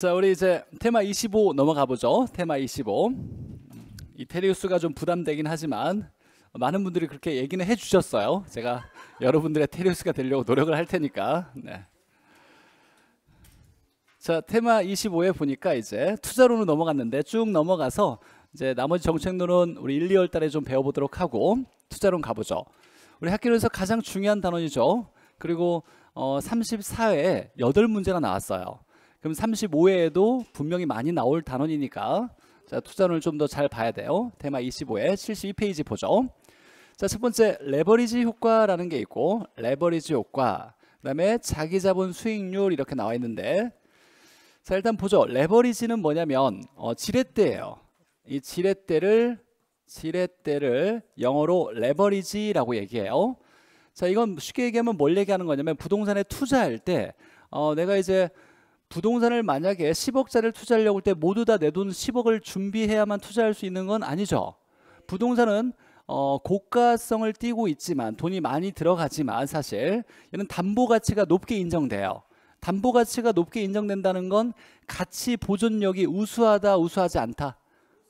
자 우리 이제 테마 25 넘어가 보죠 테마 25 이테리우스가 좀 부담되긴 하지만 많은 분들이 그렇게 얘기는 해 주셨어요 제가 여러분들의 테리우스가 되려고 노력을 할 테니까 네. 자 테마 25에 보니까 이제 투자론으로 넘어갔는데 쭉 넘어가서 이제 나머지 정책론은 우리 1, 2월 달에 좀 배워보도록 하고 투자론 가보죠 우리 학교에서 가장 중요한 단원이죠 그리고 어, 34회에 8문제가 나왔어요 그럼 35회에도 분명히 많이 나올 단원이니까 자, 투자를좀 더 잘 봐야 돼요. 테마 2 5회 72페이지 보죠. 자, 첫 번째 레버리지 효과라는 게 있고 레버리지 효과 그다음에 자기 자본 수익률 이렇게 나와 있는데 자, 일단 보죠. 레버리지는 뭐냐면 어, 지렛대예요. 이 지렛대를 지렛대를 영어로 레버리지라고 얘기해요. 자, 이건 쉽게 얘기하면 뭘 얘기하는 거냐면 부동산에 투자할 때 어, 내가 이제 부동산을 만약에 10억짜리를 투자하려고 할 때 모두 다 내 돈 10억을 준비해야만 투자할 수 있는 건 아니죠. 부동산은 어, 고가성을 띄고 있지만 돈이 많이 들어가지만 사실 얘는 담보 가치가 높게 인정돼요. 담보 가치가 높게 인정된다는 건 가치 보존력이 우수하다 우수하지 않다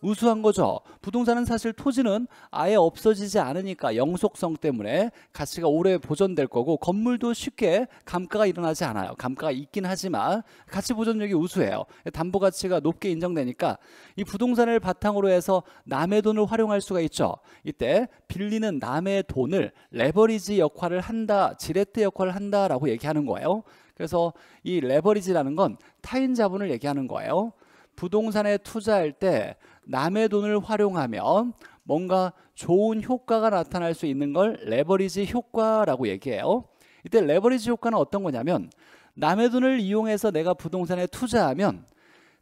우수한 거죠. 부동산은 사실 토지는 아예 없어지지 않으니까 영속성 때문에 가치가 오래 보존될 거고 건물도 쉽게 감가가 일어나지 않아요. 감가가 있긴 하지만 가치 보존력이 우수해요. 담보 가치가 높게 인정되니까 이 부동산을 바탕으로 해서 남의 돈을 활용할 수가 있죠. 이때 빌리는 남의 돈을 레버리지 역할을 한다, 지렛대 역할을 한다라고 얘기하는 거예요. 그래서 이 레버리지라는 건 타인 자본을 얘기하는 거예요. 부동산에 투자할 때 남의 돈을 활용하면 뭔가 좋은 효과가 나타날 수 있는 걸 레버리지 효과라고 얘기해요. 이때 레버리지 효과는 어떤 거냐면 남의 돈을 이용해서 내가 부동산에 투자하면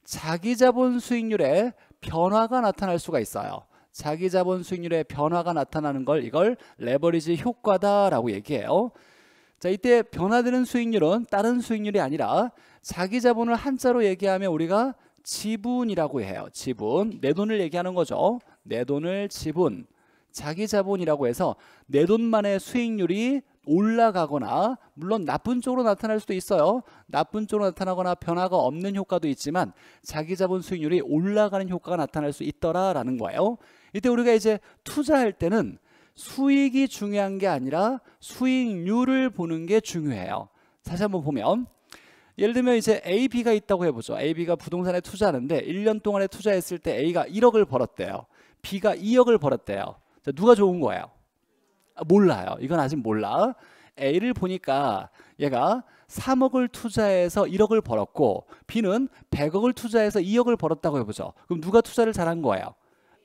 자기 자본 수익률에 변화가 나타날 수가 있어요. 자기 자본 수익률에 변화가 나타나는 걸 이걸 레버리지 효과다라고 얘기해요. 자, 이때 변화되는 수익률은 다른 수익률이 아니라 자기 자본을 한자로 얘기하면 우리가 지분이라고 해요. 지분. 내 돈을 얘기하는 거죠. 내 돈을 지분. 자기 자본이라고 해서 내 돈만의 수익률이 올라가거나 물론 나쁜 쪽으로 나타날 수도 있어요. 나쁜 쪽으로 나타나거나 변화가 없는 효과도 있지만 자기 자본 수익률이 올라가는 효과가 나타날 수 있더라라는 거예요. 이때 우리가 이제 투자할 때는 수익이 중요한 게 아니라 수익률을 보는 게 중요해요. 다시 한번 보면 예를 들면 이제 A, B가 있다고 해보죠. A, B가 부동산에 투자하는데 1년 동안에 투자했을 때 A가 1억을 벌었대요. B가 2억을 벌었대요. 자, 누가 좋은 거예요? 아, 몰라요. 이건 아직 몰라. A를 보니까 얘가 3억을 투자해서 1억을 벌었고 B는 100억을 투자해서 2억을 벌었다고 해보죠. 그럼 누가 투자를 잘한 거예요?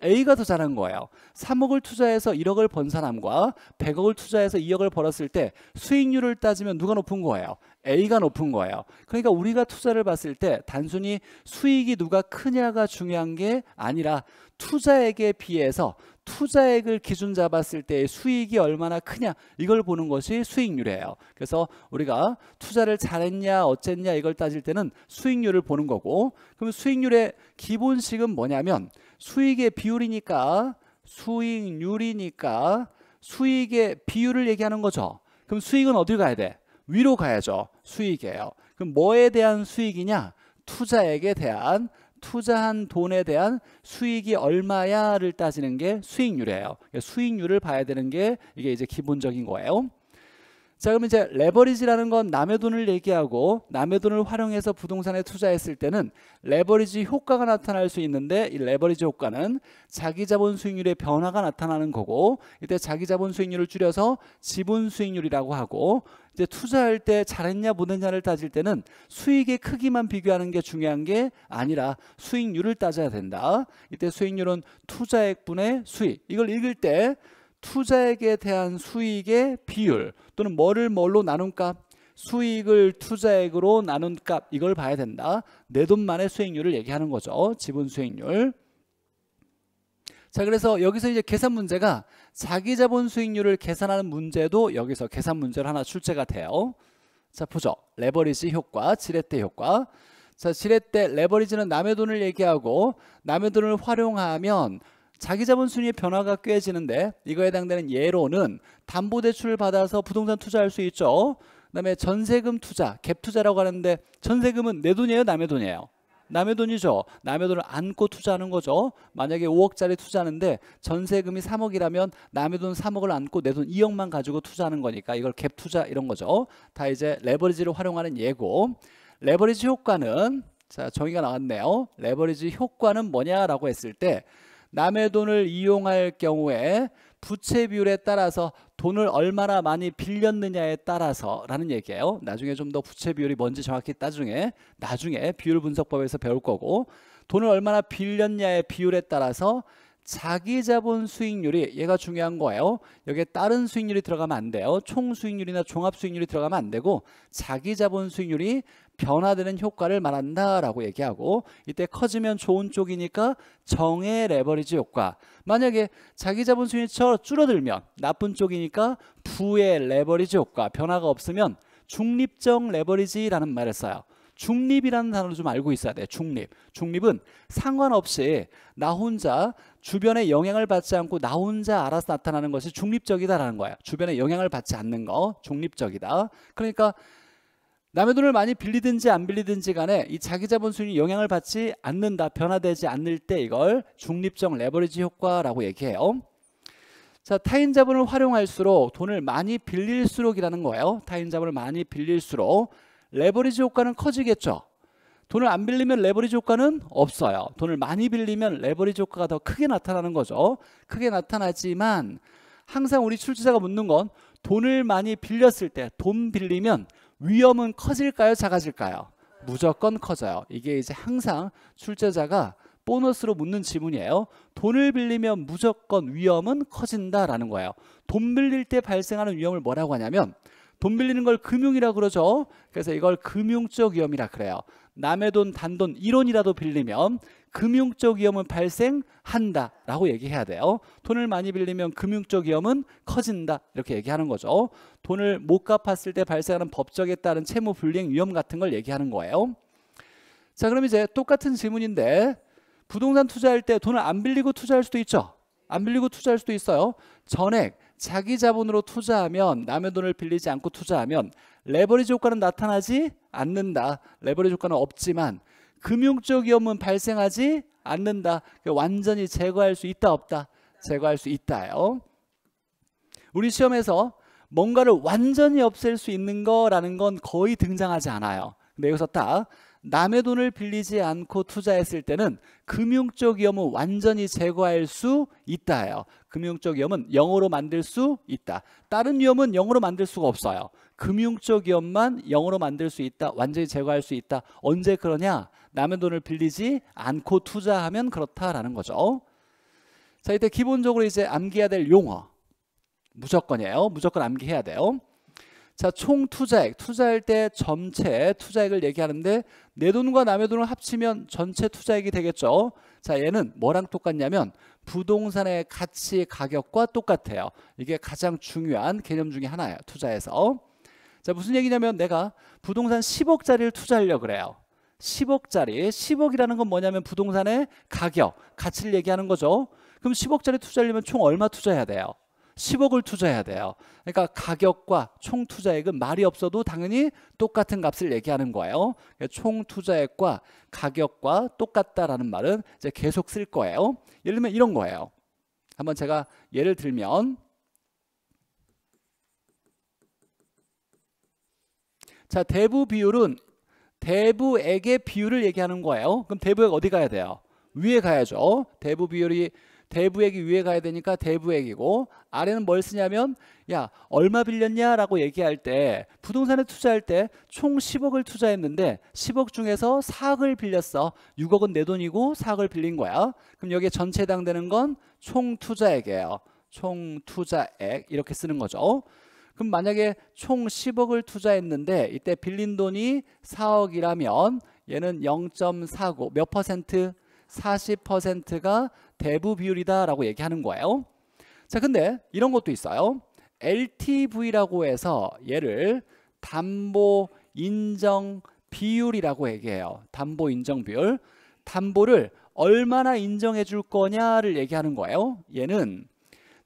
A가 더 잘한 거예요. 3억을 투자해서 1억을 번 사람과 100억을 투자해서 2억을 벌었을 때 수익률을 따지면 누가 높은 거예요? A가 높은 거예요. 그러니까 우리가 투자를 봤을 때 단순히 수익이 누가 크냐가 중요한 게 아니라 투자액에 비해서 투자액을 기준 잡았을 때 수익이 얼마나 크냐 이걸 보는 것이 수익률이에요. 그래서 우리가 투자를 잘했냐 어쨌냐 이걸 따질 때는 수익률을 보는 거고 그럼 수익률의 기본식은 뭐냐면 수익의 비율이니까 수익률이니까 수익의 비율을 얘기하는 거죠. 그럼 수익은 어딜 가야 돼? 위로 가야죠. 수익이에요. 그럼 뭐에 대한 수익이냐? 투자액에 대한 투자한 돈에 대한 수익이 얼마야를 따지는 게 수익률이에요. 그러니까 수익률을 봐야 되는 게 이게 이제 기본적인 거예요. 자, 그럼 이제 레버리지라는 건 남의 돈을 얘기하고 남의 돈을 활용해서 부동산에 투자했을 때는 레버리지 효과가 나타날 수 있는데 이 레버리지 효과는 자기 자본 수익률의 변화가 나타나는 거고 이때 자기 자본 수익률을 줄여서 지분 수익률이라고 하고 이제 투자할 때 잘했냐 못했냐를 따질 때는 수익의 크기만 비교하는 게 중요한 게 아니라 수익률을 따져야 된다. 이때 수익률은 투자액분의 수익. 이걸 읽을 때 투자액에 대한 수익의 비율 또는 뭐를 뭘로 나눈 값 수익을 투자액으로 나눈 값 이걸 봐야 된다. 내 돈만의 수익률을 얘기하는 거죠. 지분 수익률. 자 그래서 여기서 이제 계산 문제가 자기 자본 수익률을 계산하는 문제도 여기서 계산 문제를 하나 출제가 돼요. 자 보죠. 레버리지 효과, 지렛대 효과. 자 지렛대 레버리지는 남의 돈을 얘기하고 남의 돈을 활용하면 자기 자본 순위의 변화가 꾀지는데 이거에 해당되는 예로는 담보대출을 받아서 부동산 투자할 수 있죠. 그다음에 전세금 투자, 갭 투자라고 하는데 전세금은 내 돈이에요, 남의 돈이에요. 남의 돈이죠. 남의 돈을 안고 투자하는 거죠. 만약에 5억짜리 투자하는데 전세금이 3억이라면 남의 돈 3억을 안고 내 돈 2억만 가지고 투자하는 거니까 이걸 갭 투자 이런 거죠. 다 이제 레버리지를 활용하는 예고. 레버리지 효과는 자 정의가 나왔네요. 레버리지 효과는 뭐냐라고 했을 때 남의 돈을 이용할 경우에 부채 비율에 따라서 돈을 얼마나 많이 빌렸느냐에 따라서라는 얘기예요. 나중에 좀 더 부채 비율이 뭔지 정확히 따중에 나중에 비율 분석법에서 배울 거고 돈을 얼마나 빌렸냐의 비율에 따라서 자기 자본 수익률이 얘가 중요한 거예요. 여기에 다른 수익률이 들어가면 안 돼요. 총 수익률이나 종합 수익률이 들어가면 안 되고 자기 자본 수익률이 변화되는 효과를 말한다라고 얘기하고 이때 커지면 좋은 쪽이니까 정의 레버리지 효과. 만약에 자기 자본 순위처 줄어들면 나쁜 쪽이니까 부의 레버리지 효과. 변화가 없으면 중립적 레버리지라는 말을 써요. 중립이라는 단어를 좀 알고 있어야 돼. 중립. 중립은 상관없이 나 혼자 주변에 영향을 받지 않고 나 혼자 알아서 나타나는 것이 중립적이다라는 거야. 주변에 영향을 받지 않는 거. 중립적이다. 그러니까 남의 돈을 많이 빌리든지 안 빌리든지 간에 이 자기 자본 수익이 영향을 받지 않는다, 변화되지 않을 때 이걸 중립적 레버리지 효과라고 얘기해요. 자, 타인 자본을 활용할수록 돈을 많이 빌릴수록이라는 거예요. 타인 자본을 많이 빌릴수록 레버리지 효과는 커지겠죠. 돈을 안 빌리면 레버리지 효과는 없어요. 돈을 많이 빌리면 레버리지 효과가 더 크게 나타나는 거죠. 크게 나타나지만 항상 우리 출제자가 묻는 건 돈을 많이 빌렸을 때 돈 빌리면 위험은 커질까요? 작아질까요? 무조건 커져요. 이게 이제 항상 출제자가 보너스로 묻는 지문이에요. 돈을 빌리면 무조건 위험은 커진다라는 거예요. 돈 빌릴 때 발생하는 위험을 뭐라고 하냐면 돈 빌리는 걸 금융이라 그러죠. 그래서 이걸 금융적 위험이라 그래요. 남의 돈, 단돈, 1원이라도 빌리면 금융적 위험은 발생한다라고 얘기해야 돼요. 돈을 많이 빌리면 금융적 위험은 커진다 이렇게 얘기하는 거죠. 돈을 못 갚았을 때 발생하는 법적에 따른 채무 불이행 위험 같은 걸 얘기하는 거예요. 자, 그럼 이제 똑같은 질문인데 부동산 투자할 때 돈을 안 빌리고 투자할 수도 있죠. 안 빌리고 투자할 수도 있어요. 전액 자기 자본으로 투자하면 남의 돈을 빌리지 않고 투자하면 레버리지 효과는 나타나지 않는다. 레버리지 효과는 없지만 금융적 위험은 발생하지 않는다. 그러니까 완전히 제거할 수 있다 없다. 제거할 수 있다요. 우리 시험에서 뭔가를 완전히 없앨 수 있는 거라는 건 거의 등장하지 않아요. 근데 여기서 딱 남의 돈을 빌리지 않고 투자했을 때는 금융적 위험은 완전히 제거할 수 있다예요. 금융적 위험은 영어로 만들 수 있다. 다른 위험은 영어로 만들 수가 없어요. 금융적 위험만 영어로 만들 수 있다. 완전히 제거할 수 있다. 언제 그러냐? 남의 돈을 빌리지 않고 투자하면 그렇다라는 거죠. 자, 이때 기본적으로 이제 암기해야 될 용어. 무조건이에요. 무조건 암기해야 돼요. 자, 총 투자액. 투자할 때 전체 투자액을 얘기하는데 내 돈과 남의 돈을 합치면 전체 투자액이 되겠죠. 자, 얘는 뭐랑 똑같냐면 부동산의 가치 가격과 똑같아요. 이게 가장 중요한 개념 중에 하나예요. 투자에서. 자, 무슨 얘기냐면 내가 부동산 10억짜리를 투자하려 그래요. 10억짜리 10억이라는 건 뭐냐면 부동산의 가격, 가치를 얘기하는 거죠. 그럼 10억짜리 투자하려면 총 얼마 투자해야 돼요? 10억을 투자해야 돼요. 그러니까 가격과 총 투자액은 말이 없어도 당연히 똑같은 값을 얘기하는 거예요. 그러니까 총 투자액과 가격과 똑같다라는 말은 이제 계속 쓸 거예요. 예를 들면 이런 거예요. 한번 제가 예를 들면 자 대부 비율은 대부액의 비율을 얘기하는 거예요. 그럼 대부액 어디 가야 돼요? 위에 가야죠. 대부 비율이 대부액이 위에 가야 되니까 대부액이고 아래는 뭘 쓰냐면 야 얼마 빌렸냐라고 얘기할 때 부동산에 투자할 때 총 10억을 투자했는데 10억 중에서 4억을 빌렸어 6억은 내 돈이고 4억을 빌린 거야 그럼 여기에 전체 해당되는 건 총 투자액이에요 총 투자액 이렇게 쓰는 거죠 그럼 만약에 총 10억을 투자했는데 이때 빌린 돈이 4억이라면 얘는 0.49몇 퍼센트? 40%가 대부 비율이다라고 얘기하는 거예요. 자, 근데 이런 것도 있어요. LTV라고 해서 얘를 담보 인정 비율이라고 얘기해요. 담보 인정 비율. 담보를 얼마나 인정해 줄 거냐를 얘기하는 거예요. 얘는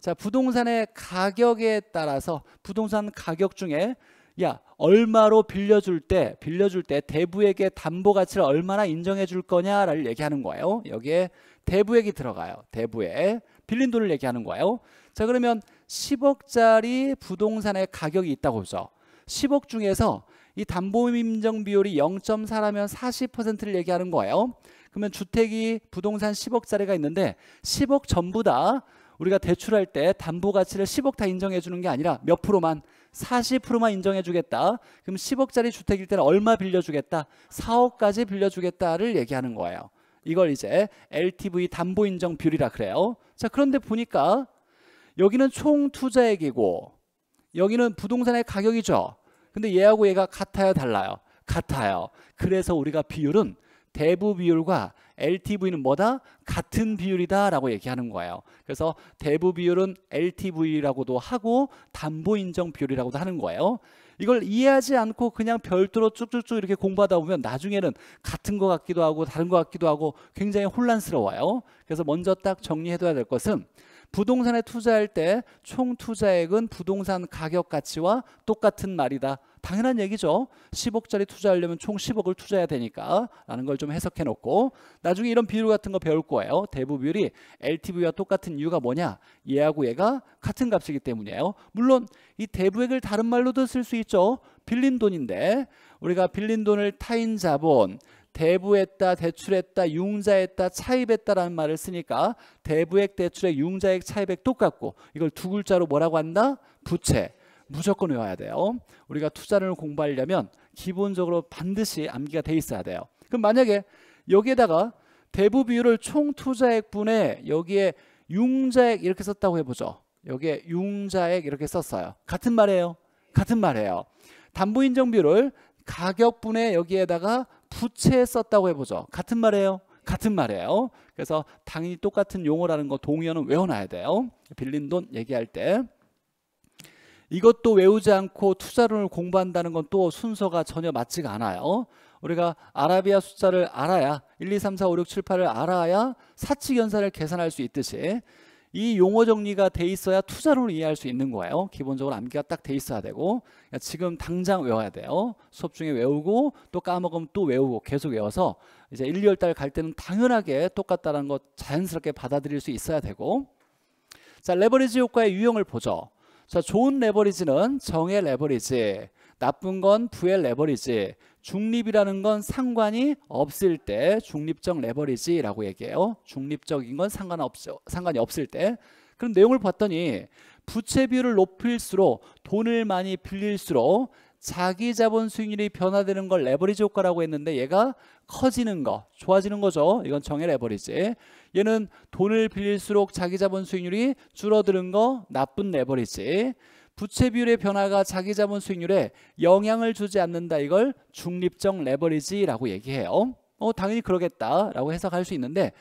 자, 부동산의 가격에 따라서 부동산 가격 중에 야, 얼마로 빌려줄 때, 빌려줄 때 대부에게 담보 가치를 얼마나 인정해 줄 거냐를 얘기하는 거예요. 여기에 대부액이 들어가요. 대부에 빌린 돈을 얘기하는 거예요. 자, 그러면 10억짜리 부동산의 가격이 있다고 보죠. 10억 중에서 이 담보 인정 비율이 0.4라면 40%를 얘기하는 거예요. 그러면 주택이 부동산 10억짜리가 있는데 10억 전부 다 우리가 대출할 때 담보 가치를 10억 다 인정해 주는 게 아니라 몇 프로만 40%만 인정해 주겠다. 그럼 10억짜리 주택일 때는 얼마 빌려 주겠다? 4억까지 빌려 주겠다를 얘기하는 거예요. 이걸 이제 LTV 담보 인정 비율이라 그래요. 자, 그런데 보니까 여기는 총 투자액이고 여기는 부동산의 가격이죠. 근데 얘하고 얘가 같아요, 달라요? 같아요. 그래서 우리가 비율은 대부 비율과 LTV는 뭐다? 같은 비율이다라고 얘기하는 거예요. 그래서 대부 비율은 LTV라고도 하고 담보 인정 비율이라고도 하는 거예요. 이걸 이해하지 않고 그냥 별도로 쭉쭉쭉 이렇게 공부하다 보면 나중에는 같은 것 같기도 하고 다른 것 같기도 하고 굉장히 혼란스러워요. 그래서 먼저 딱 정리해둬야 될 것은 부동산에 투자할 때 총 투자액은 부동산 가격 가치와 똑같은 말이다. 당연한 얘기죠. 10억짜리 투자하려면 총 10억을 투자해야 되니까 라는 걸 좀 해석해 놓고 나중에 이런 비율 같은 거 배울 거예요. 대부 비율이 LTV와 똑같은 이유가 뭐냐? 얘하고 얘가 같은 값이기 때문이에요. 물론 이 대부액을 다른 말로도 쓸 수 있죠. 빌린 돈인데 우리가 빌린 돈을 타인 자본, 대부했다, 대출했다, 융자했다, 차입했다라는 말을 쓰니까 대부액, 대출액, 융자액, 차입액 똑같고 이걸 두 글자로 뭐라고 한다? 부채. 무조건 외워야 돼요. 우리가 투자를 공부하려면 기본적으로 반드시 암기가 돼 있어야 돼요. 그럼 만약에 여기에다가 대부 비율을 총 투자액 분에 여기에 융자액 이렇게 썼다고 해보죠. 여기에 융자액 이렇게 썼어요. 같은 말이에요. 같은 말이에요. 담보 인정 비율을 가격 분에 여기에다가 부채 썼다고 해보죠. 같은 말이에요. 같은 말이에요. 그래서 당연히 똑같은 용어라는 거 동의어는 외워놔야 돼요. 빌린 돈 얘기할 때. 이것도 외우지 않고 투자론을 공부한다는 건 또 순서가 전혀 맞지가 않아요. 우리가 아라비아 숫자를 알아야 1, 2, 3, 4, 5, 6, 7, 8을 알아야 사칙 연산을 계산할 수 있듯이 이 용어 정리가 돼 있어야 투자론을 이해할 수 있는 거예요. 기본적으로 암기가 딱 돼 있어야 되고 그러니까 지금 당장 외워야 돼요. 수업 중에 외우고 또 까먹으면 또 외우고 계속 외워서 이제 1, 2월 달 갈 때는 당연하게 똑같다는 것 자연스럽게 받아들일 수 있어야 되고 자 레버리지 효과의 유형을 보죠. 자, 좋은 레버리지는 정의 레버리지, 나쁜 건 부의 레버리지, 중립이라는 건 상관이 없을 때 중립적 레버리지라고 얘기해요. 중립적인 건 상관없어, 상관이 없을 때. 그런 내용을 봤더니 부채 비율을 높일수록 돈을 많이 빌릴수록 자기 자본 수익률이 변화되는 걸 레버리지 효과라고 했는데 얘가 커지는 거, 좋아지는 거죠. 이건 정의 레버리지. 얘는 돈을 빌릴수록 자기 자본 수익률이 줄어드는 거 나쁜 레버리지. 부채 비율의 변화가 자기 자본 수익률에 영향을 주지 않는다. 이걸 중립적 레버리지라고 얘기해요. 어, 당연히 그러겠다라고 해석할 수 있는데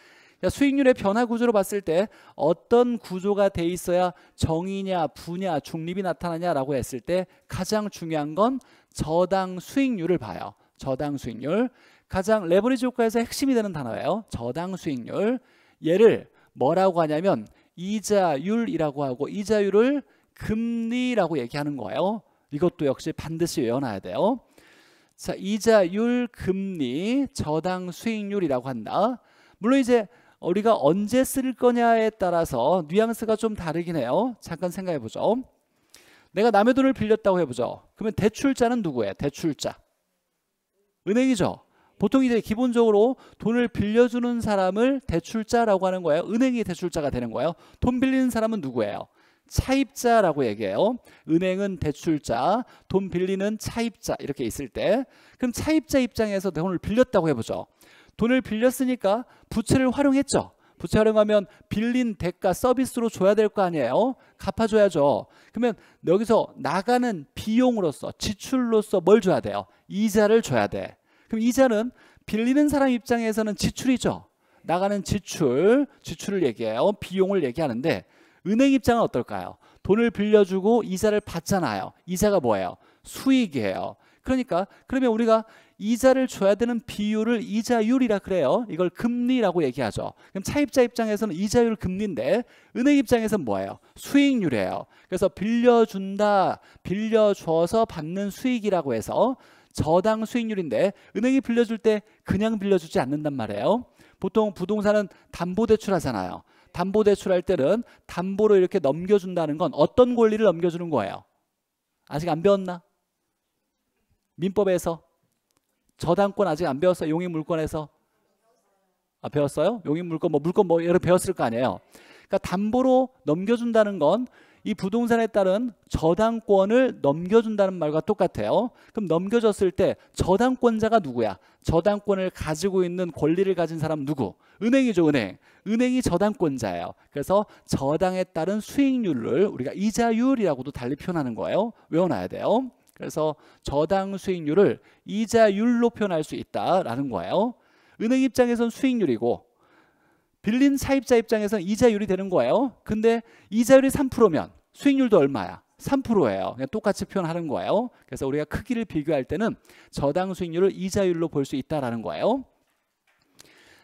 수익률의 변화 구조로 봤을 때 어떤 구조가 돼 있어야 정의냐 분야 중립이 나타나냐라고 했을 때 가장 중요한 건 저당 수익률을 봐요. 저당 수익률 가장 레버리지 효과에서 핵심이 되는 단어예요. 저당 수익률 얘를 뭐라고 하냐면 이자율이라고 하고 이자율을 금리라고 얘기하는 거예요. 이것도 역시 반드시 외워놔야 돼요. 자, 이자율, 금리, 저당 수익률이라고 한다. 물론 이제 우리가 언제 쓸 거냐에 따라서 뉘앙스가 좀 다르긴 해요. 잠깐 생각해 보죠. 내가 남의 돈을 빌렸다고 해보죠. 그러면 대출자는 누구예요? 대출자. 은행이죠. 보통 이제 기본적으로 돈을 빌려주는 사람을 대출자라고 하는 거예요. 은행이 대출자가 되는 거예요. 돈 빌리는 사람은 누구예요? 차입자라고 얘기해요. 은행은 대출자, 돈 빌리는 차입자 이렇게 있을 때 그럼 차입자 입장에서 돈을 빌렸다고 해보죠. 돈을 빌렸으니까 부채를 활용했죠. 부채 활용하면 빌린 대가 서비스로 줘야 될 거 아니에요. 갚아줘야죠. 그러면 여기서 나가는 비용으로서 지출로서 뭘 줘야 돼요? 이자를 줘야 돼. 그럼 이자는 빌리는 사람 입장에서는 지출이죠. 나가는 지출, 지출을 얘기해요. 비용을 얘기하는데 은행 입장은 어떨까요? 돈을 빌려주고 이자를 받잖아요. 이자가 뭐예요? 수익이에요. 그러니까 그러면 우리가 이자를 줘야 되는 비율을 이자율이라 그래요. 이걸 금리라고 얘기하죠. 그럼 차입자 입장에서는 이자율 금리인데 은행 입장에서는 뭐예요? 수익률이에요. 그래서 빌려준다, 빌려줘서 받는 수익이라고 해서 저당 수익률인데 은행이 빌려줄 때 그냥 빌려주지 않는단 말이에요. 보통 부동산은 담보대출 하잖아요. 담보대출 할 때는 담보로 이렇게 넘겨준다는 건 어떤 권리를 넘겨주는 거예요? 아직 안 배웠나? 민법에서 저당권 아직 안 배웠어요. 용인 물권에서 아, 배웠어요? 용인 물권 뭐 물권 뭐 여러 배웠을 거 아니에요. 그러니까 담보로 넘겨준다는 건 이 부동산에 따른 저당권을 넘겨준다는 말과 똑같아요. 그럼 넘겨줬을 때 저당권자가 누구야? 저당권을 가지고 있는 권리를 가진 사람 누구? 은행이죠, 은행. 은행이 저당권자예요. 그래서 저당에 따른 수익률을 우리가 이자율이라고도 달리 표현하는 거예요. 외워놔야 돼요. 그래서 저당 수익률을 이자율로 표현할 수 있다라는 거예요. 은행 입장에선 수익률이고 빌린 사입자 입장에선 이자율이 되는 거예요. 근데 이자율이 3%면 수익률도 얼마야? 3%예요. 그냥 똑같이 표현하는 거예요. 그래서 우리가 크기를 비교할 때는 저당 수익률을 이자율로 볼 수 있다라는 거예요.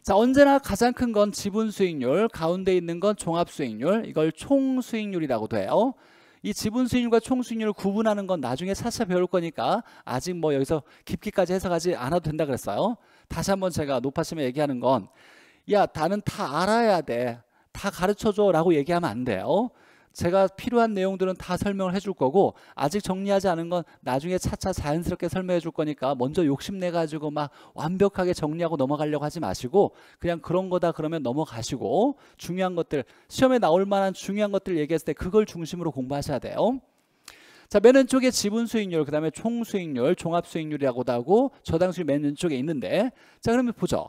자 언제나 가장 큰 건 지분 수익률, 가운데 있는 건 종합 수익률, 이걸 총 수익률이라고도 해요. 이 지분 수익률과 총 수익률을 구분하는 건 나중에 차차 배울 거니까 아직 뭐 여기서 깊게까지 해석하지 않아도 된다 그랬어요. 다시 한번 제가 높아심면 얘기하는 건 야, 나는 다 알아야 돼. 다 가르쳐 줘라고 얘기하면 안 돼요. 제가 필요한 내용들은 다 설명을 해 줄 거고 아직 정리하지 않은 건 나중에 차차 자연스럽게 설명해 줄 거니까 먼저 욕심내 가지고 막 완벽하게 정리하고 넘어가려고 하지 마시고 그냥 그런 거다 그러면 넘어가시고 중요한 것들 시험에 나올 만한 중요한 것들 얘기했을 때 그걸 중심으로 공부하셔야 돼요. 자, 맨 왼쪽에 지분 수익률, 그 다음에 총 수익률, 종합 수익률이라고도 하고 저당 수익 맨 왼쪽에 있는데 자, 그러면 보죠.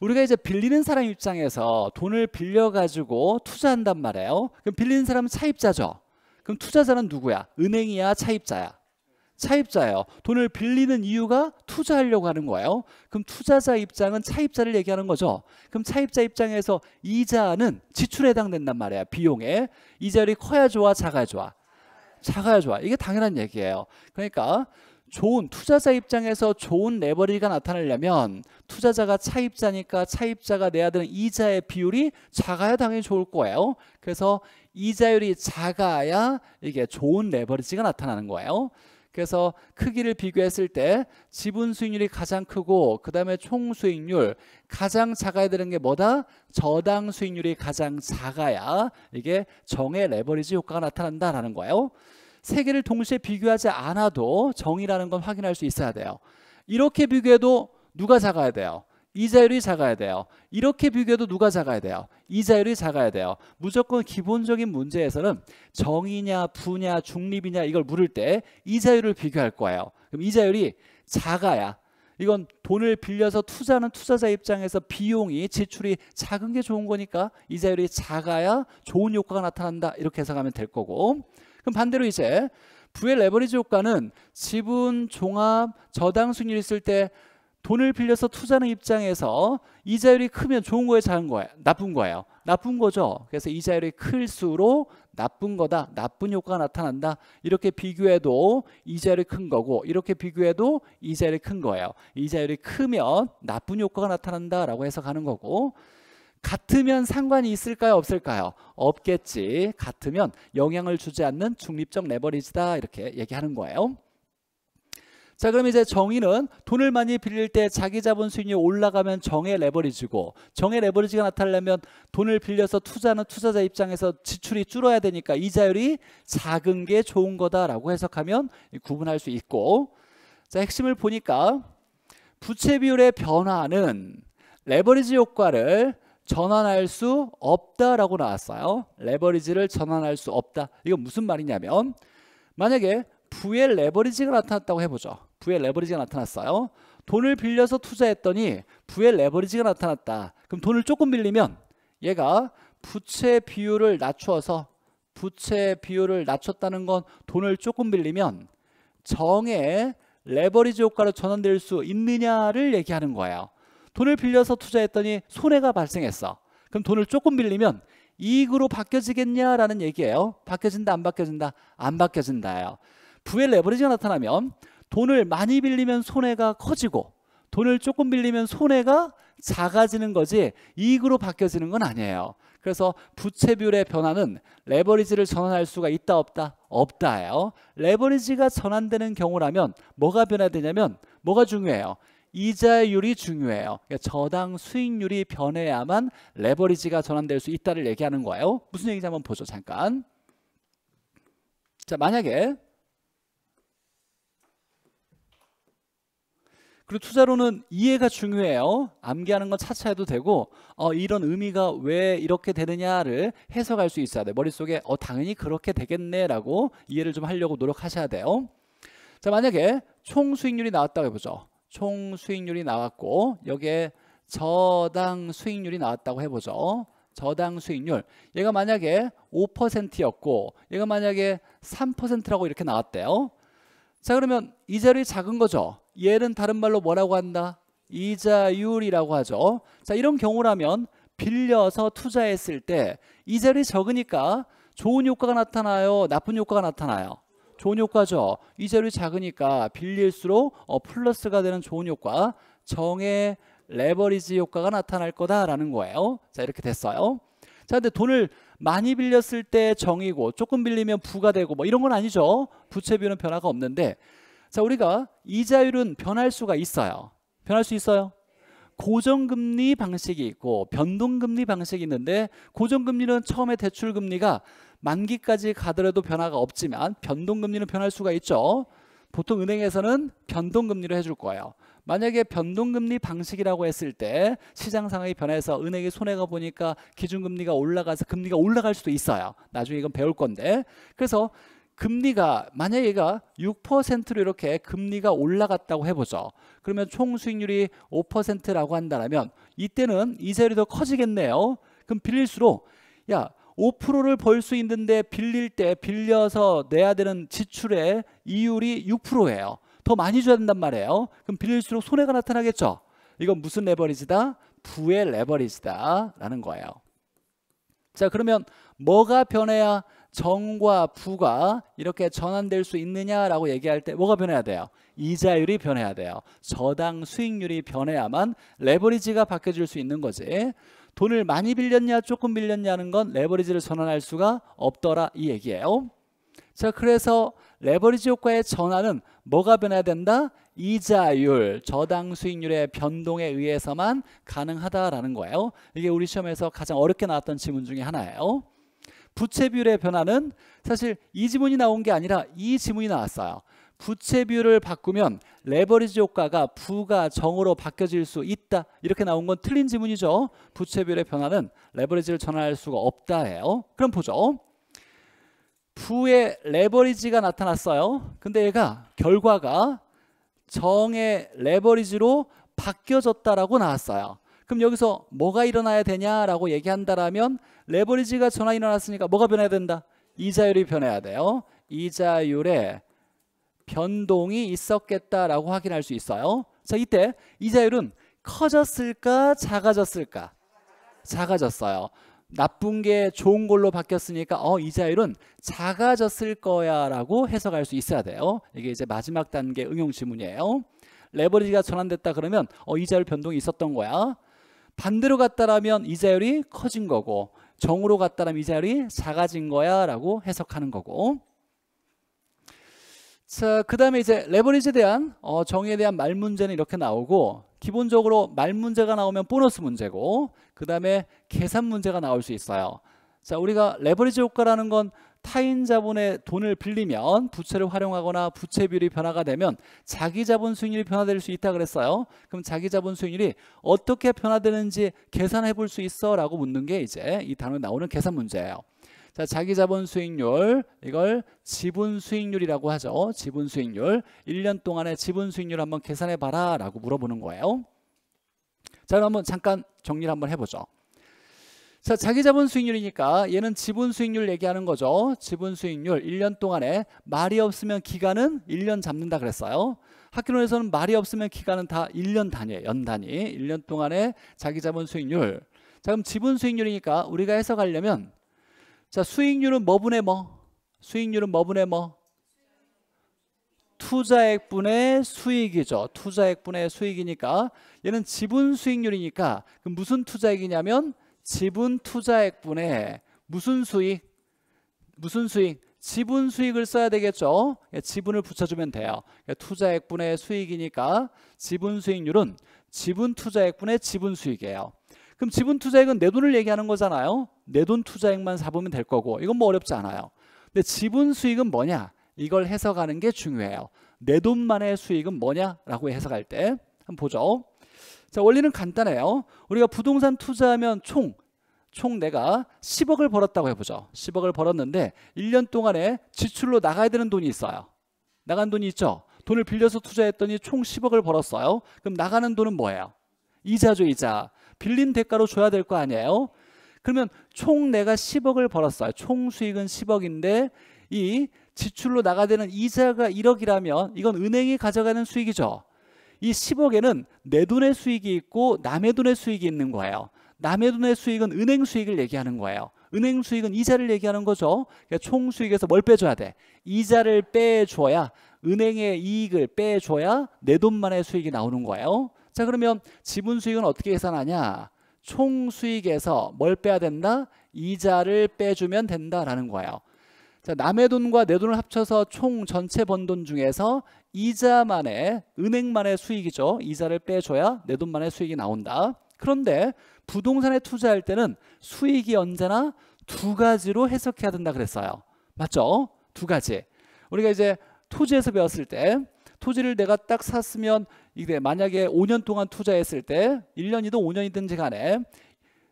우리가 이제 빌리는 사람 입장에서 돈을 빌려가지고 투자한단 말이에요. 그럼 빌리는 사람은 차입자죠. 그럼 투자자는 누구야? 은행이야? 차입자야? 차입자예요. 돈을 빌리는 이유가 투자하려고 하는 거예요. 그럼 투자자 입장은 차입자를 얘기하는 거죠. 그럼 차입자 입장에서 이자는 지출에 해당된단 말이야. 비용에. 이자율이 커야 좋아, 작아야 좋아? 작아야 좋아. 이게 당연한 얘기예요. 그러니까 좋은 투자자 입장에서 좋은 레버리지가 나타나려면 투자자가 차입자니까 차입자가 내야 되는 이자의 비율이 작아야 당연히 좋을 거예요. 그래서 이자율이 작아야 이게 좋은 레버리지가 나타나는 거예요. 그래서 크기를 비교했을 때 지분 수익률이 가장 크고 그 다음에 총 수익률 가장 작아야 되는 게 뭐다? 저당 수익률이 가장 작아야 이게 정의 레버리지 효과가 나타난다라는 거예요. 세 개를 동시에 비교하지 않아도 정의라는 건 확인할 수 있어야 돼요. 이렇게 비교해도 누가 작아야 돼요? 이자율이 작아야 돼요. 이렇게 비교해도 누가 작아야 돼요? 이자율이 작아야 돼요. 무조건 기본적인 문제에서는 정의냐, 부냐, 중립이냐 이걸 물을 때 이자율을 비교할 거예요. 그럼 이자율이 작아야 이건 돈을 빌려서 투자는 투자자 입장에서 비용이 지출이 작은 게 좋은 거니까 이자율이 작아야 좋은 효과가 나타난다 이렇게 해석하면 될 거고 그럼 반대로 이제 부의 레버리지 효과는 지분, 종합, 저당 순위를 쓸때 돈을 빌려서 투자하는 입장에서 이자율이 크면 좋은 거예요, 작은 거예요? 나쁜 거예요. 나쁜 거죠. 그래서 이자율이 클수록 나쁜 거다, 나쁜 효과가 나타난다. 이렇게 비교해도 이자율이 큰 거고 이렇게 비교해도 이자율이 큰 거예요. 이자율이 크면 나쁜 효과가 나타난다라고 해서가는 거고 같으면 상관이 있을까요? 없을까요? 없겠지. 같으면 영향을 주지 않는 중립적 레버리지다 이렇게 얘기하는 거예요. 자 그럼 이제 정의는 돈을 많이 빌릴 때 자기 자본 수익이 올라가면 정의 레버리지고 정의 레버리지가 나타나려면 돈을 빌려서 투자는 투자자 입장에서 지출이 줄어야 되니까 이자율이 작은 게 좋은 거다라고 해석하면 구분할 수 있고 자 핵심을 보니까 부채 비율의 변화는 레버리지 효과를 전환할 수 없다라고 나왔어요. 레버리지를 전환할 수 없다. 이건 무슨 말이냐면 만약에 부의 레버리지가 나타났다고 해보죠. 부의 레버리지가 나타났어요. 돈을 빌려서 투자했더니 부의 레버리지가 나타났다. 그럼 돈을 조금 빌리면 얘가 부채 비율을 낮추어서 부채 비율을 낮췄다는 건 돈을 조금 빌리면 정의 레버리지 효과로 전환될 수 있느냐를 얘기하는 거예요. 돈을 빌려서 투자했더니 손해가 발생했어. 그럼 돈을 조금 빌리면 이익으로 바뀌어지겠냐라는 얘기예요. 바뀌어진다 안 바뀌어진다? 안 바뀌어진다예요. 부의 레버리지가 나타나면 돈을 많이 빌리면 손해가 커지고 돈을 조금 빌리면 손해가 작아지는 거지 이익으로 바뀌어지는 건 아니에요. 그래서 부채 비율의 변화는 레버리지를 전환할 수가 있다 없다 없다예요. 레버리지가 전환되는 경우라면 뭐가 변화되냐면 뭐가 중요해요. 이자율이 중요해요. 그러니까 저당 수익률이 변해야만 레버리지가 전환될 수 있다를 얘기하는 거예요. 무슨 얘기인지 한번 보죠. 잠깐. 자, 만약에 그리고 투자로는 이해가 중요해요. 암기하는 건 차차해도 되고 어, 이런 의미가 왜 이렇게 되느냐를 해석할 수 있어야 돼. 머릿속에 어, 당연히 그렇게 되겠네라고 이해를 좀 하려고 노력하셔야 돼요. 자 만약에 총 수익률이 나왔다고 해보죠. 총 수익률이 나왔고 여기에 저당 수익률이 나왔다고 해보죠. 저당 수익률 얘가 만약에 5%였고 얘가 만약에 3%라고 이렇게 나왔대요. 자 그러면 이자율이 작은 거죠. 얘는 다른 말로 뭐라고 한다? 이자율이라고 하죠. 자 이런 경우라면 빌려서 투자했을 때 이자율이 적으니까 좋은 효과가 나타나요? 나쁜 효과가 나타나요? 좋은 효과죠. 이자율이 작으니까 빌릴수록 어, 플러스가 되는 좋은 효과 정의 레버리지 효과가 나타날 거다라는 거예요. 자 이렇게 됐어요. 자 근데 돈을 많이 빌렸을 때 정이고 조금 빌리면 부가 되고 뭐 이런 건 아니죠. 부채 비율은 변화가 없는데 자 우리가 이자율은 변할 수가 있어요. 변할 수 있어요. 고정금리 방식이 있고 변동금리 방식이 있는데 고정금리는 처음에 대출금리가 만기까지 가더라도 변화가 없지만 변동금리는 변할 수가 있죠. 보통 은행에서는 변동금리를 해줄 거예요. 만약에 변동금리 방식이라고 했을 때 시장 상황이 변해서 은행이 손해가 보니까 기준금리가 올라가서 금리가 올라갈 수도 있어요. 나중에 이건 배울 건데. 그래서 금리가 만약에 얘가 6%로 이렇게 금리가 올라갔다고 해보죠. 그러면 총 수익률이 5%라고 한다면 이때는 이자율이 더 커지겠네요. 그럼 빌릴수록 야 5%를 벌 수 있는데 빌릴 때 빌려서 내야 되는 지출의 이율이 6%예요. 더 많이 줘야 된단 말이에요. 그럼 빌릴수록 손해가 나타나겠죠. 이건 무슨 레버리지다? 부의 레버리지다라는 거예요. 자, 그러면 뭐가 변해야 정과 부가 이렇게 전환될 수 있느냐라고 얘기할 때 뭐가 변해야 돼요? 이자율이 변해야 돼요. 저당 수익률이 변해야만 레버리지가 바뀌어질 수 있는 거지. 돈을 많이 빌렸냐 조금 빌렸냐는 건 레버리지를 전환할 수가 없더라 이 얘기예요. 자 그래서 레버리지 효과의 전환은 뭐가 변해야 된다? 이자율, 저당 수익률의 변동에 의해서만 가능하다라는 거예요. 이게 우리 시험에서 가장 어렵게 나왔던 질문 중에 하나예요. 부채 비율의 변화는 사실 이 지문이 나온 게 아니라 이 지문이 나왔어요. 부채 비율을 바꾸면 레버리지 효과가 부가 정으로 바뀌어질 수 있다. 이렇게 나온 건 틀린 지문이죠. 부채 비율의 변화는 레버리지를 전환할 수가 없다예요. 그럼 보죠. 부의 레버리지가 나타났어요. 근데 얘가 결과가 정의 레버리지로 바뀌어졌다라고 나왔어요. 그럼 여기서 뭐가 일어나야 되냐라고 얘기한다라면 레버리지가 전환 일어났으니까 뭐가 변해야 된다? 이자율이 변해야 돼요. 이자율의 변동이 있었겠다라고 확인할 수 있어요. 자, 이때 이자율은 커졌을까 작아졌을까? 작아졌어요. 나쁜 게 좋은 걸로 바뀌었으니까 어 이자율은 작아졌을 거야라고 해석할 수 있어야 돼요. 이게 이제 마지막 단계 응용 지문이에요. 레버리지가 전환됐다 그러면 어 이자율 변동이 있었던 거야. 반대로 갔다라면 이자율이 커진 거고 정으로 갔다라면 이자율이 작아진 거야라고 해석하는 거고 자, 그 다음에 이제 레버리지에 대한 어, 정의에 대한 말 문제는 이렇게 나오고 기본적으로 말 문제가 나오면 보너스 문제고 그 다음에 계산 문제가 나올 수 있어요. 자, 우리가 레버리지 효과라는 건 타인 자본의 돈을 빌리면 부채를 활용하거나 부채 비율이 변화가 되면 자기 자본 수익률이 변화될 수 있다 그랬어요. 그럼 자기 자본 수익률이 어떻게 변화되는지 계산해 볼 수 있어? 라고 묻는 게 이제 이 단어에 나오는 계산 문제예요. 자, 자기 자본 수익률 이걸 지분 수익률이라고 하죠. 지분 수익률. 1년 동안의 지분 수익률 한번 계산해 봐라라고 물어보는 거예요. 자, 그럼 한번 잠깐 정리를 한번 해 보죠. 자, 자기 자본 수익률이니까 얘는 지분 수익률 얘기하는 거죠. 지분 수익률 1년 동안에 말이 없으면 기간은 1년 잡는다 그랬어요. 학교론에서는 말이 없으면 기간은 다 1년 단위예요. 연 단위. 1년 동안에 자기 자본 수익률. 자, 그럼 지분 수익률이니까 우리가 해석하려면 자, 수익률은 뭐분의 뭐? 수익률은 뭐분의 뭐? 투자액분의 수익이죠. 투자액분의 수익이니까 얘는 지분 수익률이니까 무슨 투자액이냐면 지분 투자액분의 무슨 수익? 무슨 수익? 지분 수익을 써야 되겠죠. 예, 지분을 붙여주면 돼요. 그러니까 투자액분의 수익이니까 지분 수익률은 지분 투자액분의 지분 수익이에요. 그럼 지분 투자액은 내 돈을 얘기하는 거잖아요. 내돈 투자액만 사보면 될 거고 이건 뭐 어렵지 않아요. 근데 지분 수익은 뭐냐? 이걸 해석하는 게 중요해요. 내 돈만의 수익은 뭐냐라고 해석할 때 한번 보죠. 자, 원리는 간단해요. 우리가 부동산 투자하면 총 총 내가 10억을 벌었다고 해보죠. 10억을 벌었는데 1년 동안에 지출로 나가야 되는 돈이 있어요. 나간 돈이 있죠. 돈을 빌려서 투자했더니 총 10억을 벌었어요. 그럼 나가는 돈은 뭐예요? 이자죠, 이자. 빌린 대가로 줘야 될 거 아니에요? 그러면 총 내가 10억을 벌었어요. 총 수익은 10억인데 이 지출로 나가되는 이자가 1억이라면 이건 은행이 가져가는 수익이죠. 이 10억에는 내 돈의 수익이 있고 남의 돈의 수익이 있는 거예요. 남의 돈의 수익은 은행 수익을 얘기하는 거예요. 은행 수익은 이자를 얘기하는 거죠. 그러니까 총 수익에서 뭘 빼줘야 돼? 이자를 빼줘야 은행의 이익을 빼줘야 내 돈만의 수익이 나오는 거예요. 자 그러면 지분 수익은 어떻게 계산하냐? 총 수익에서 뭘 빼야 된다? 이자를 빼주면 된다라는 거예요. 자, 남의 돈과 내 돈을 합쳐서 총 전체 번 돈 중에서 이자만의 은행만의 수익이죠. 이자를 빼줘야 내 돈만의 수익이 나온다. 그런데 부동산에 투자할 때는 수익이 언제나 두 가지로 해석해야 된다 그랬어요. 맞죠? 두 가지. 우리가 이제 토지에서 배웠을 때 토지를 내가 딱 샀으면 이게 만약에 5년 동안 투자했을 때 1년이든 5년이든지 간에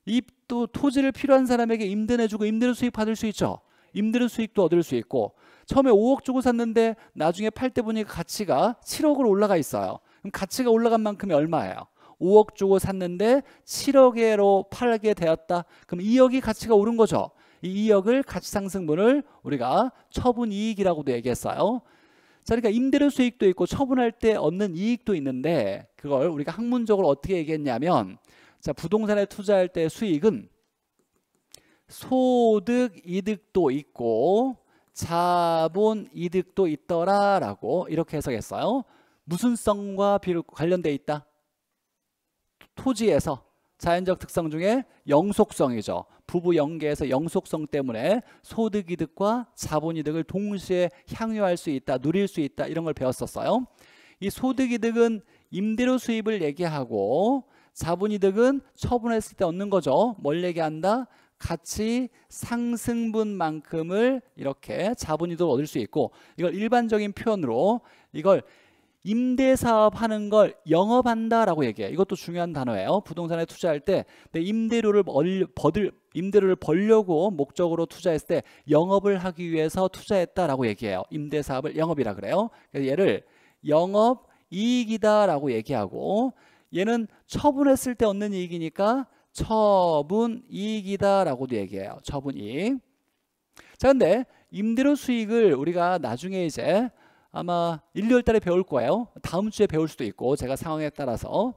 이또 토지를 필요한 사람에게 임대내주고 임대료 수익 받을 수 있죠. 임대료 수익도 얻을 수 있고 처음에 5억 주고 샀는데 나중에 팔 때 보니까 가치가 7억으로 올라가 있어요. 그럼 가치가 올라간 만큼이 얼마예요? 5억 주고 샀는데 7억에로 팔게 되었다. 그럼 2억이 가치가 오른 거죠. 이 2억을 가치상승분을 우리가 처분이익이라고도 얘기했어요. 자, 그러니까 임대료 수익도 있고 처분할 때 얻는 이익도 있는데 그걸 우리가 학문적으로 어떻게 얘기했냐면 자, 부동산에 투자할 때 수익은 소득 이득도 있고 자본 이득도 있더라라고 이렇게 해석했어요. 무슨성과 관련돼 있다. 토지에서 자연적 특성 중에 영속성이죠. 부부 연계에서 영속성 때문에 소득이득과 자본이득을 동시에 향유할 수 있다, 누릴 수 있다 이런 걸 배웠었어요. 이 소득이득은 임대료 수입을 얘기하고 자본이득은 처분했을 때 얻는 거죠. 뭘 얘기한다? 같이 상승분만큼을 이렇게 자본이득 을 얻을 수 있고 이걸 일반적인 표현으로 이걸 임대사업 하는 걸 영업한다라고 얘기해. 요 이것도 중요한 단어예요. 부동산에 투자할 때 임대료를 벌, 버 임대료를 벌려고 목적으로 투자했을 때 영업을 하기 위해서 투자했다라고 얘기해요. 임대사업을 영업이라 그래요. 그래서 얘를 영업 이익이다라고 얘기하고 얘는 처분했을 때 얻는 이익이니까 처분 이익이다라고도 얘기해요. 처분 이익. 자, 근데 임대료 수익을 우리가 나중에 이제 아마 1, 2월 달에 배울 거예요. 다음 주에 배울 수도 있고 제가 상황에 따라서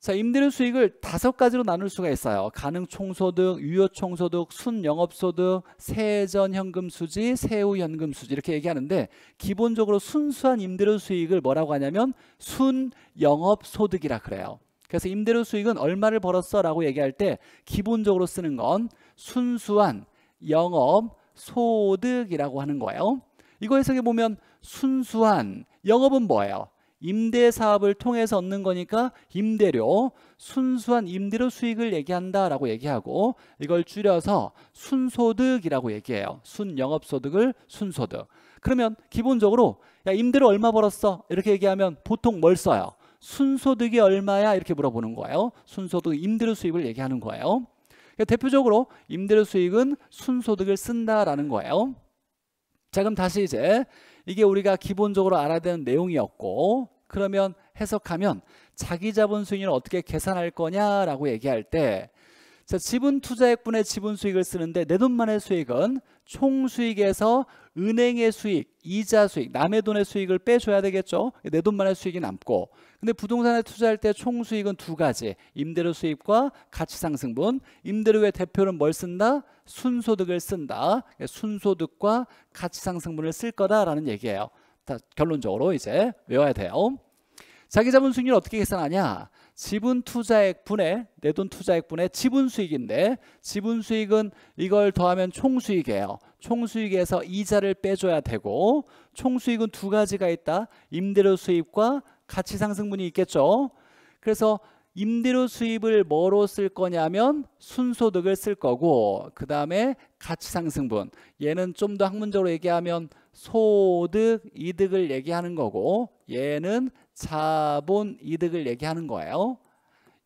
자, 임대료 수익을 다섯 가지로 나눌 수가 있어요. 가능 총소득, 유효 총소득, 순 영업 소득, 세전 현금 수지, 세후 현금 수지 이렇게 얘기하는데 기본적으로 순수한 임대료 수익을 뭐라고 하냐면 순 영업 소득이라 그래요. 그래서 임대료 수익은 얼마를 벌었어라고 얘기할 때 기본적으로 쓰는 건 순수한 영업 소득이라고 하는 거예요. 이거 해석해 보면 순수한 영업은 뭐예요? 임대 사업을 통해서 얻는 거니까 임대료, 순수한 임대료 수익을 얘기한다라고 얘기하고 이걸 줄여서 순소득이라고 얘기해요. 순영업소득을 순소득. 그러면 기본적으로 야 임대료 얼마 벌었어? 이렇게 얘기하면 보통 뭘 써요? 순소득이 얼마야? 이렇게 물어보는 거예요. 순소득 임대료 수익을 얘기하는 거예요. 그러니까 대표적으로 임대료 수익은 순소득을 쓴다라는 거예요. 자 그럼 다시 이제 이게 우리가 기본적으로 알아야 되는 내용이었고 그러면 해석하면 자기 자본 수익률을 어떻게 계산할 거냐라고 얘기할 때 자, 지분 투자액분의 지분 수익을 쓰는데 내 돈만의 수익은 총수익에서 은행의 수익, 이자 수익, 남의 돈의 수익을 빼줘야 되겠죠. 내 돈만의 수익이 남고. 근데 부동산에 투자할 때 총수익은 두 가지. 임대료 수입과 가치상승분. 임대료의 대표는 뭘 쓴다? 순소득을 쓴다. 예, 순소득과 가치상승분을 쓸 거다라는 얘기예요. 결론적으로 이제 외워야 돼요. 자기 자본 수익률 어떻게 계산하냐? 지분 투자액 분의 내돈 투자액 분의 지분 수익인데 지분 수익은 이걸 더하면 총수익이에요. 총수익에서 이자를 빼줘야 되고 총수익은 두 가지가 있다. 임대료 수입과 가치 상승분이 있겠죠. 그래서 임대료 수입을 뭐로 쓸 거냐면 순소득을 쓸 거고 그 다음에 가치상승분 얘는 좀 더 학문적으로 얘기하면 소득 이득을 얘기하는 거고 얘는 자본 이득을 얘기하는 거예요.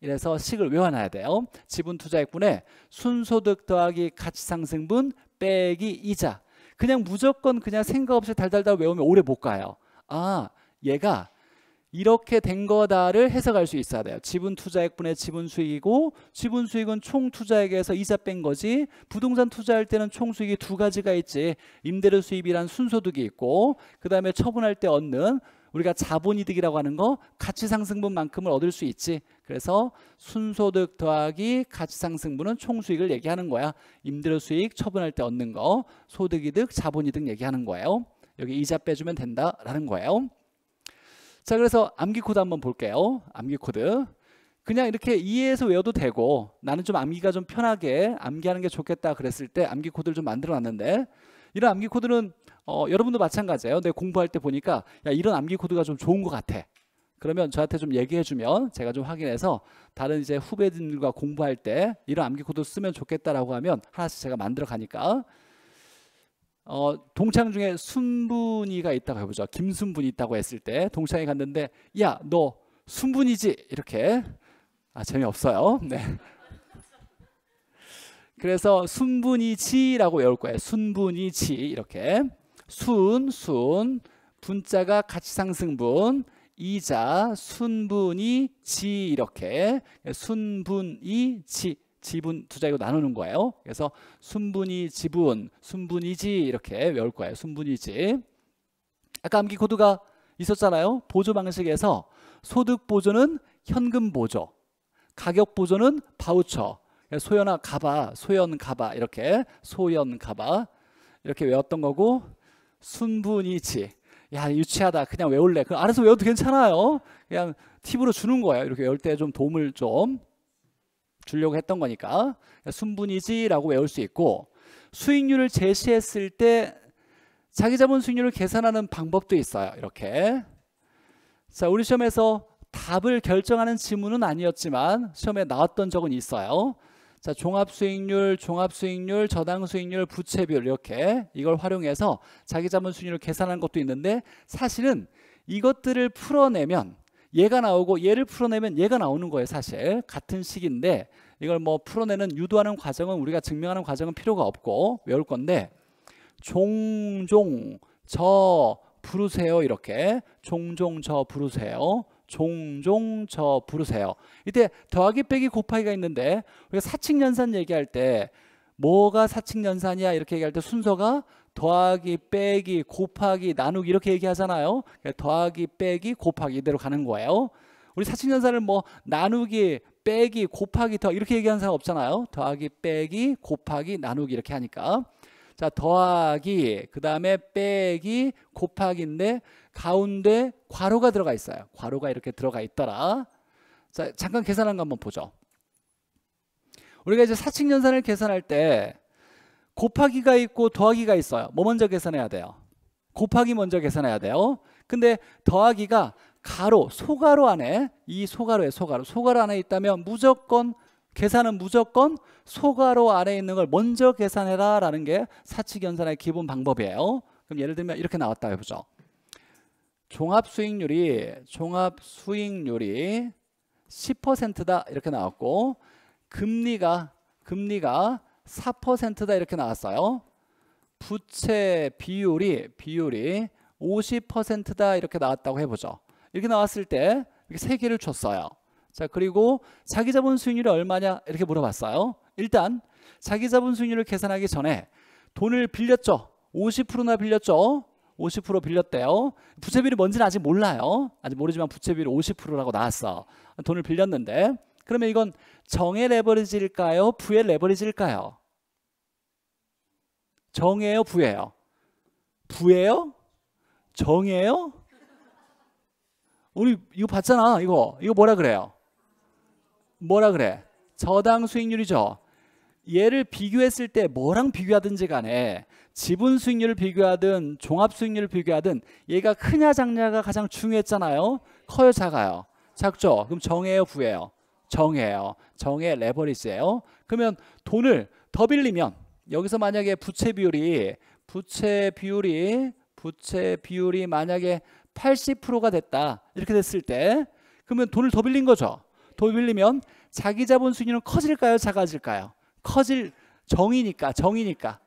이래서 식을 외워놔야 돼요. 지분 투자액분에 순소득 더하기 가치상승분 빼기 이자. 그냥 무조건 그냥 생각 없이 달달달 외우면 오래 못 가요. 아, 얘가 이렇게 된 거다를 해석할 수 있어야 돼요. 지분 투자액분의 지분 수익이고 지분 수익은 총 투자액에서 이자 뺀 거지. 부동산 투자할 때는 총 수익이 두 가지가 있지. 임대료 수입이란 순소득이 있고 그다음에 처분할 때 얻는 우리가 자본이득이라고 하는 거 가치상승분만큼을 얻을 수 있지. 그래서 순소득 더하기 가치상승분은 총수익을 얘기하는 거야. 임대료 수익 처분할 때 얻는 거 소득이득 자본이득 얘기하는 거예요. 여기 이자 빼주면 된다라는 거예요. 자 그래서 암기 코드 한번 볼게요. 암기 코드. 그냥 이렇게 이해해서 외워도 되고 나는 좀 암기가 좀 편하게 암기하는 게 좋겠다 그랬을 때 암기 코드를 좀 만들어 놨는데 이런 암기 코드는 어, 여러분도 마찬가지예요. 내 공부할 때 보니까 야, 이런 암기 코드가 좀 좋은 것 같아. 그러면 저한테 좀 얘기해주면 제가 좀 확인해서 다른 이제 후배들과 공부할 때 이런 암기 코드 쓰면 좋겠다라고 하면 하나씩 제가 만들어 가니까 어, 동창 중에 순분이가 있다고 해보죠. 김순분이 있다고 했을 때동창이 갔는데 야 너 순분이지 이렇게 아 재미없어요. 네. 그래서 순분이지라고 외울 거예요. 순분이지 이렇게. 순, 순, 분자가 가치상승분, 이자, 순분이 지 이렇게 순분이 지 지분 투자 이거 나누는 거예요. 그래서 순분이 지분, 순분이지 이렇게 외울 거예요. 순분이지. 아까 암기 코드가 있었잖아요. 보조 방식에서 소득 보조는 현금 보조, 가격 보조는 바우처, 소연아 가봐, 소연 가봐 이렇게 소연 가봐 이렇게 외웠던 거고 순분이치. 야 유치하다. 그냥 외울래. 그 알아서 외워도 괜찮아요. 그냥 팁으로 주는 거예요. 이렇게 외울 때 좀 도움을 좀 주려고 했던 거니까 순분이지라고 외울 수 있고 수익률을 제시했을 때 자기 자본 수익률을 계산하는 방법도 있어요. 이렇게 자 우리 시험에서 답을 결정하는 지문은 아니었지만 시험에 나왔던 적은 있어요. 자, 종합 수익률, 종합 수익률, 저당 수익률, 부채비율 이렇게 이걸 활용해서 자기 자본 수익률을 계산한 것도 있는데 사실은 이것들을 풀어내면 얘가 나오고 얘를 풀어내면 얘가 나오는 거예요, 사실. 같은 식인데 이걸 뭐 풀어내는 유도하는 과정은 우리가 증명하는 과정은 필요가 없고 외울 건데 종종 저 부르세요 이렇게 종종 저 부르세요 종종 저 부르세요. 이때 더하기 빼기 곱하기가 있는데 우리가 사칙연산 얘기할 때 뭐가 사칙연산이야 이렇게 얘기할 때 순서가 더하기 빼기 곱하기 나누기 이렇게 얘기하잖아요. 그러니까 더하기 빼기 곱하기 이대로 가는 거예요. 우리 사칙연산을 뭐 나누기 빼기 곱하기 더 이렇게 얘기하는 사람 없잖아요. 더하기 빼기 곱하기 나누기 이렇게 하니까 자 더하기 그 다음에 빼기 곱하기인데 가운데 괄호가 들어가 있어요. 괄호가 이렇게 들어가 있더라. 자, 잠깐 계산한 거 한번 보죠. 우리가 이제 사칙연산을 계산할 때 곱하기가 있고 더하기가 있어요. 뭐 먼저 계산해야 돼요? 곱하기 먼저 계산해야 돼요. 근데 더하기가 가로, 소가로 안에 이 소가로에 소가로, 소가로 안에 있다면 무조건 계산은 무조건 소가로 안에 있는 걸 먼저 계산해라 라는 게 사칙연산의 기본 방법이에요. 그럼 예를 들면 이렇게 나왔다 해보죠. 종합 수익률이 종합 수익률이 10%다 이렇게 나왔고 금리가 금리가 4%다 이렇게 나왔어요. 부채 비율이 비율이 50%다 이렇게 나왔다고 해보죠. 이렇게 나왔을 때 이렇게 세 개를 줬어요. 자 그리고 자기 자본 수익률이 얼마냐 이렇게 물어봤어요. 일단 자기 자본 수익률을 계산하기 전에 돈을 빌렸죠. 50%나 빌렸죠. 50% 빌렸대요. 부채비율이 뭔지는 아직 몰라요. 아직 모르지만 부채비율 50%라고 나왔어. 돈을 빌렸는데 그러면 이건 정의 레버리지일까요? 부의 레버리지일까요? 정예요? 부예요? 부예요? 정예요? 의 우리 이거 봤잖아 이거 이거 뭐라 그래요? 뭐라 그래? 저당 수익률이죠. 얘를 비교했을 때 뭐랑 비교하든지 간에 지분 수익률을 비교하든 종합 수익률을 비교하든 얘가 크냐 작냐가 가장 중요했잖아요. 커요 작아요? 작죠? 그럼 정해요 부해요? 정해요. 정해 레버리지예요. 그러면 돈을 더 빌리면 여기서 만약에 부채 비율이 부채 비율이 부채 비율이 만약에 80%가 됐다 이렇게 됐을 때 그러면 돈을 더 빌린 거죠. 더 빌리면 자기 자본 수익률은 커질까요? 작아질까요? 커질 정이니까 정이니까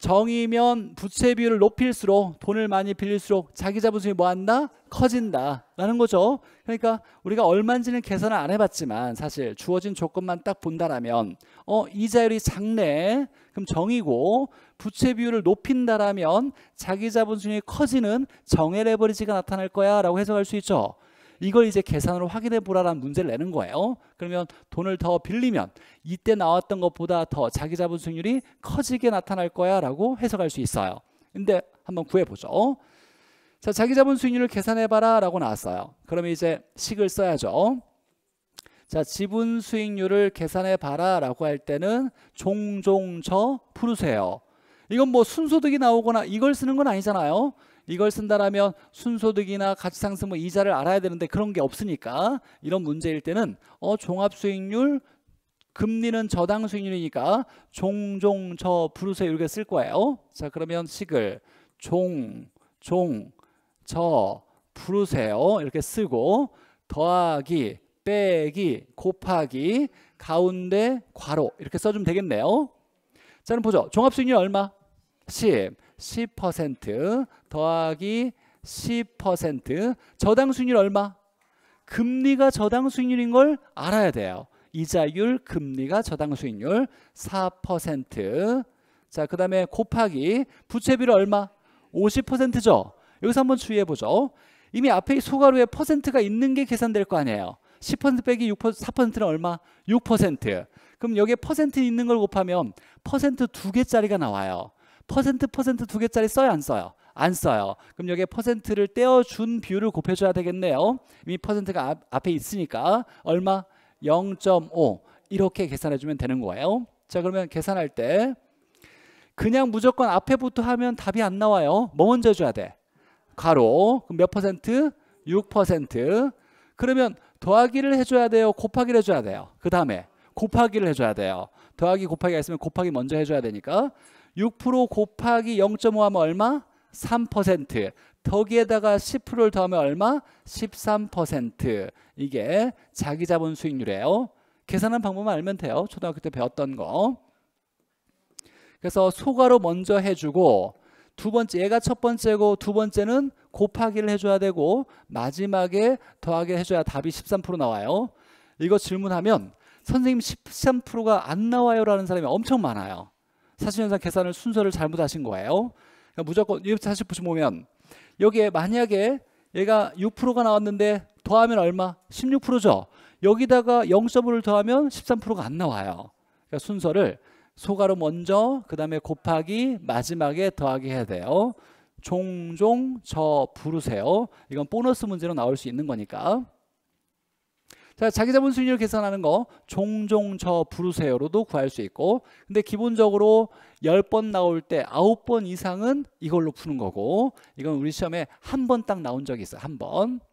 정이면 부채 비율을 높일수록 돈을 많이 빌릴수록 자기 자본심이 뭐한다? 커진다라는 거죠. 그러니까 우리가 얼마인지는 계산을 안 해봤지만 사실 주어진 조건만 딱 본다라면 어 이자율이 작네 그럼 정이고 부채 비율을 높인다라면 자기 자본심이 커지는 정의 레버리지가 나타날 거야라고 해석할 수 있죠. 이걸 이제 계산으로 확인해 보라라는 문제를 내는 거예요. 그러면 돈을 더 빌리면 이때 나왔던 것보다 더 자기 자본 수익률이 커지게 나타날 거야라고 해석할 수 있어요. 근데 한번 구해 보죠. 자, 자기 자본 수익률을 계산해 봐라라고 나왔어요. 그러면 이제 식을 써야죠. 자, 지분 수익률을 계산해 봐라라고 할 때는 종종 저 푸르세요. 이건 뭐 순소득이 나오거나 이걸 쓰는 건 아니잖아요. 이걸 쓴다라면 순소득이나 가치상승 뭐 이자를 알아야 되는데 그런 게 없으니까 이런 문제일 때는 어 종합수익률 금리는 저당 수익률이니까 종종 저 부르세요 이렇게 쓸 거예요. 자 그러면 식을 종종 저 부르세요 이렇게 쓰고 더하기 빼기 곱하기 가운데 괄호 이렇게 써주면 되겠네요. 자 그럼 보죠. 종합수익률 얼마? 10 10% 더하기 10% 저당 수익률 얼마? 금리가 저당 수익률인 걸 알아야 돼요. 이자율 금리가 저당 수익률 4%. 자, 그다음에 곱하기 부채비율 얼마? 50%죠. 여기서 한번 주의해 보죠. 이미 앞에 소괄루에 퍼센트가 있는 게 계산될 거 아니에요. 10% 빼기 6% 4%는 얼마? 6%. 그럼 여기에 퍼센트 있는 걸 곱하면 퍼센트 두 개짜리가 나와요. 퍼센트 퍼센트 두 개짜리 써요 안 써요? 안 써요. 그럼 여기에 퍼센트를 떼어준 비율을 곱해줘야 되겠네요. 이미 퍼센트가 앞, 앞에 있으니까 얼마? 0.5 이렇게 계산해주면 되는 거예요. 자 그러면 계산할 때 그냥 무조건 앞에부터 하면 답이 안 나와요. 뭐 먼저 줘야 돼? 가로 그럼 몇 퍼센트? 6% 그러면 더하기를 해줘야 돼요? 곱하기를 해줘야 돼요? 그 다음에 곱하기를 해줘야 돼요. 더하기 곱하기가 있으면 곱하기 먼저 해줘야 되니까 6% 곱하기 0.5 하면 얼마? 3% 더기에다가 10%를 더하면 얼마? 13% 이게 자기 자본 수익률이에요. 계산한 방법만 알면 돼요. 초등학교 때 배웠던 거. 그래서 소가로 먼저 해주고 두 번째 얘가 첫 번째고 두 번째는 곱하기를 해줘야 되고 마지막에 더하게 해줘야 답이 13% 나와요. 이거 질문하면 선생님 13%가 안 나와요라는 사람이 엄청 많아요. 사실현상 계산을 순서를 잘못하신 거예요. 그러니까 무조건 사실 보시면 여기에 만약에 얘가 6%가 나왔는데 더하면 얼마? 16%죠. 여기다가 0.5를 더하면 13%가 안 나와요. 그러니까 순서를 소가로 먼저 그 다음에 곱하기 마지막에 더하기 해야 돼요. 종종 저 부르세요. 이건 보너스 문제로 나올 수 있는 거니까. 자, 자기 자본 수익률 계산하는 거 종종 저 부르세요로도 구할 수 있고 근데 기본적으로 10번 나올 때 9번 이상은 이걸로 푸는 거고 이건 우리 시험에 한 번 딱 나온 적이 있어. 한 번.